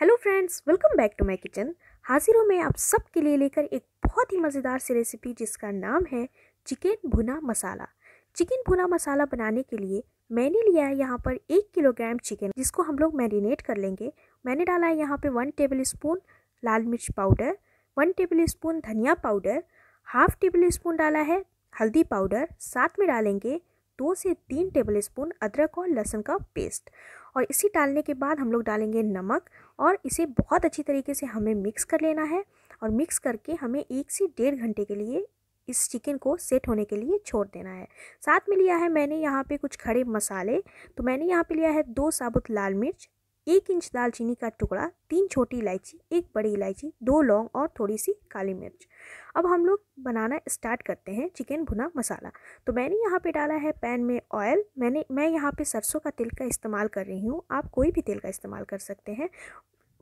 hello friends welcome back to my kitchen हाजिरों में आप सब के लिए लेकर एक बहुत ही मज़ेदार सी रेसिपी जिसका नाम है चिकन भुना मसाला चिकन भुना मसाला बनाने के लिए मैंने लिया है यहाँ पर एक किलोग्राम चिकन जिसको हम लोग मैरिनेट कर लेंगे मैंने डाला है यहाँ पे वन टेबल स्पून लाल मिर्च पाउडर वन टेबल स्पून धनिया पाउडर हाफ टेबल स्पून डाला है हल्दी पाउडर साथ में डालेंगे दो से तीन टेबल स्पून अदरक और लहसुन का पेस्ट और इसी डालने के बाद हम लोग डालेंगे नमक और इसे बहुत अच्छी तरीके से हमें मिक्स कर लेना है और मिक्स करके हमें एक से डेढ़ घंटे के लिए इस चिकन को सेट होने के लिए छोड़ देना है साथ में लिया है मैंने यहाँ पे कुछ खड़े मसाले तो मैंने यहाँ पे लिया है दो साबुत लाल मिर्च एक इंच दालचीनी का टुकड़ा तीन छोटी इलायची एक बड़ी इलायची दो लौंग और थोड़ी सी काली मिर्च अब हम लोग बनाना स्टार्ट करते हैं चिकन भुना मसाला तो मैंने यहाँ पे डाला है पैन में ऑयल मैंने मैं यहाँ पे सरसों का तेल का इस्तेमाल कर रही हूँ आप कोई भी तेल का इस्तेमाल कर सकते हैं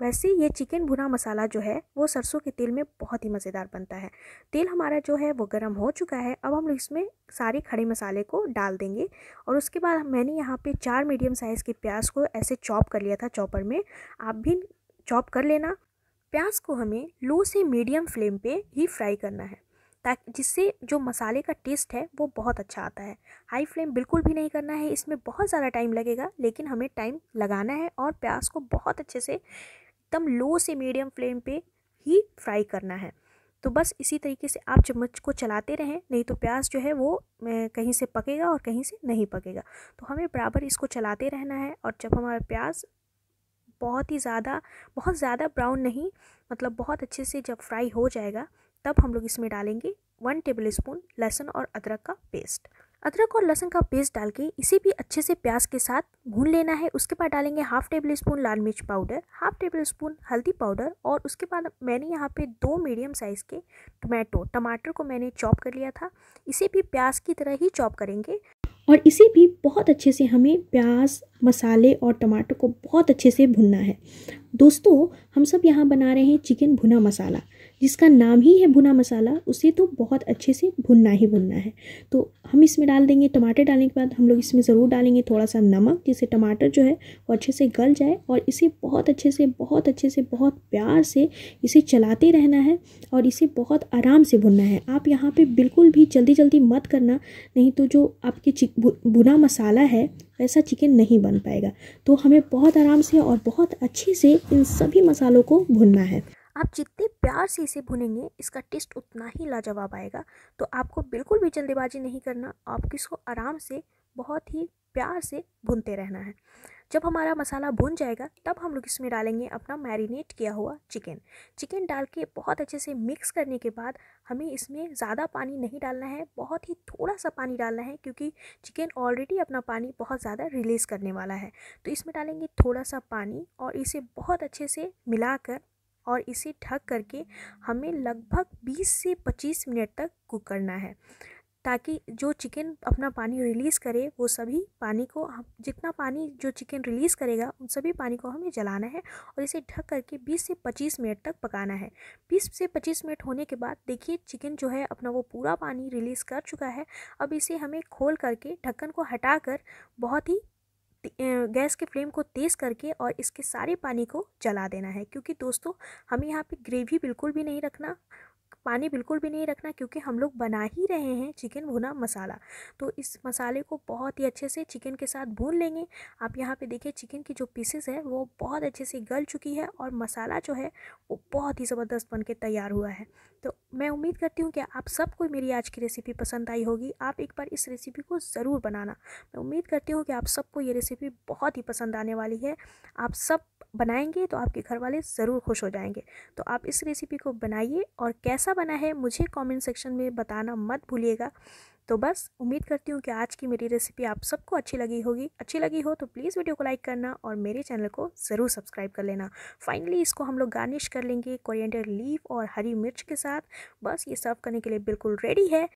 वैसे ये चिकन भुना मसाला जो है वो सरसों के तेल में बहुत ही मज़ेदार बनता है तेल हमारा जो है वो गर्म हो चुका है अब हम इसमें सारे खड़े मसाले को डाल देंगे और उसके बाद मैंने यहाँ पे चार मीडियम साइज़ के प्याज को ऐसे चॉप कर लिया था चॉपर में आप भी चॉप कर लेना प्याज को हमें लो से मीडियम फ्लेम पर ही फ्राई करना है ताकि जिससे जो मसाले का टेस्ट है वो बहुत अच्छा आता है हाई फ्लेम बिल्कुल भी नहीं करना है इसमें बहुत ज़्यादा टाइम लगेगा लेकिन हमें टाइम लगाना है और प्याज को बहुत अच्छे से एकदम लो से मीडियम फ्लेम पे ही फ्राई करना है तो बस इसी तरीके से आप चम्मच को चलाते रहें नहीं तो प्याज जो है वो कहीं से पकेगा और कहीं से नहीं पकेगा तो हमें बराबर इसको चलाते रहना है और जब हमारा प्याज बहुत ही ज़्यादा बहुत ज़्यादा ब्राउन नहीं मतलब बहुत अच्छे से जब फ्राई हो जाएगा तब हम लोग इसमें डालेंगे वन टेबल स्पून लहसुन और अदरक का पेस्ट अदरक और लहसुन का पेस्ट डाल के इसे भी अच्छे से प्याज के साथ भून लेना है उसके बाद डालेंगे हाफ टेबल स्पून लाल मिर्च पाउडर हाफ टेबल स्पून हल्दी पाउडर और उसके बाद मैंने यहाँ पे दो मीडियम साइज़ के टमाटो टमाटर को मैंने चॉप कर लिया था इसे भी प्याज की तरह ही चॉप करेंगे और इसे भी बहुत अच्छे से हमें प्याज मसाले और टमाटर को बहुत अच्छे से भुनना है दोस्तों हम सब यहाँ बना रहे हैं चिकन भुना मसाला जिसका नाम ही है भुना मसाला उसे तो बहुत अच्छे से भुनना ही भुनना है तो हम इसमें डाल देंगे टमाटर डालने के बाद हम लोग इसमें ज़रूर डालेंगे थोड़ा सा नमक जिससे टमाटर जो है वो अच्छे से गल जाए और इसे बहुत अच्छे से बहुत अच्छे से बहुत प्यार से इसे चलाते रहना है और इसे बहुत आराम से भुनना है आप यहाँ पर बिल्कुल भी जल्दी जल्दी मत करना नहीं तो जो आपके भुना मसाला है वैसा चिकन नहीं बन पाएगा तो हमें बहुत आराम से और बहुत अच्छे से इन सभी मसालों को भुनना है आप जितने प्यार से इसे भुनेंगे इसका टेस्ट उतना ही लाजवाब आएगा तो आपको बिल्कुल भी जल्दीबाजी नहीं करना आप इसको आराम से बहुत ही प्यार से भुनते रहना है जब हमारा मसाला भुन जाएगा तब हम लोग इसमें डालेंगे अपना मैरिनेट किया हुआ चिकन चिकन डाल के बहुत अच्छे से मिक्स करने के बाद हमें इसमें ज़्यादा पानी नहीं डालना है बहुत ही थोड़ा सा पानी डालना है क्योंकि चिकन ऑलरेडी अपना पानी बहुत ज़्यादा रिलीज़ करने वाला है तो इसमें डालेंगे थोड़ा सा पानी और इसे बहुत अच्छे से मिलाकर और इसे ढक करके हमें लगभग 20 से 25 मिनट तक कुक करना है ताकि जो चिकन अपना पानी रिलीज़ करे वो सभी पानी को जितना पानी जो चिकन रिलीज़ करेगा उन सभी पानी को हमें जलाना है और इसे ढक करके 20 से 25 मिनट तक पकाना है 20 से 25 मिनट होने के बाद देखिए चिकन जो है अपना वो पूरा पानी रिलीज़ कर चुका है अब इसे हमें खोल करके ढक्कन को हटाकर बहुत ही गैस के फ्लेम को तेज़ करके और इसके सारे पानी को जला देना है क्योंकि दोस्तों हमें यहाँ पे ग्रेवी बिल्कुल भी नहीं रखना पानी बिल्कुल भी नहीं रखना क्योंकि हम लोग बना ही रहे हैं चिकन भुना मसाला तो इस मसाले को बहुत ही अच्छे से चिकन के साथ भून लेंगे आप यहाँ पे देखिए चिकन की जो पीसेस है वो बहुत अच्छे से गल चुकी है और मसाला जो है वो बहुत ही ज़बरदस्त बन के तैयार हुआ है तो मैं उम्मीद करती हूँ कि आप सबको मेरी आज की रेसिपी पसंद आई होगी आप एक बार इस रेसिपी को ज़रूर बनाना मैं उम्मीद करती हूँ कि आप सबको ये रेसिपी बहुत ही पसंद आने वाली है आप सब बनाएंगे तो आपके घर वाले ज़रूर खुश हो जाएंगे तो आप इस रेसिपी को बनाइए और कैसा बना है मुझे कमेंट सेक्शन में बताना मत भूलिएगा तो बस उम्मीद करती हूँ कि आज की मेरी रेसिपी आप सबको अच्छी लगी होगी अच्छी लगी हो तो प्लीज़ वीडियो को लाइक करना और मेरे चैनल को ज़रूर सब्सक्राइब कर लेना फाइनली इसको हम लोग गार्निश कर लेंगे कोरिएंडर लीव और हरी मिर्च के साथ बस ये सर्व करने के लिए बिल्कुल रेडी है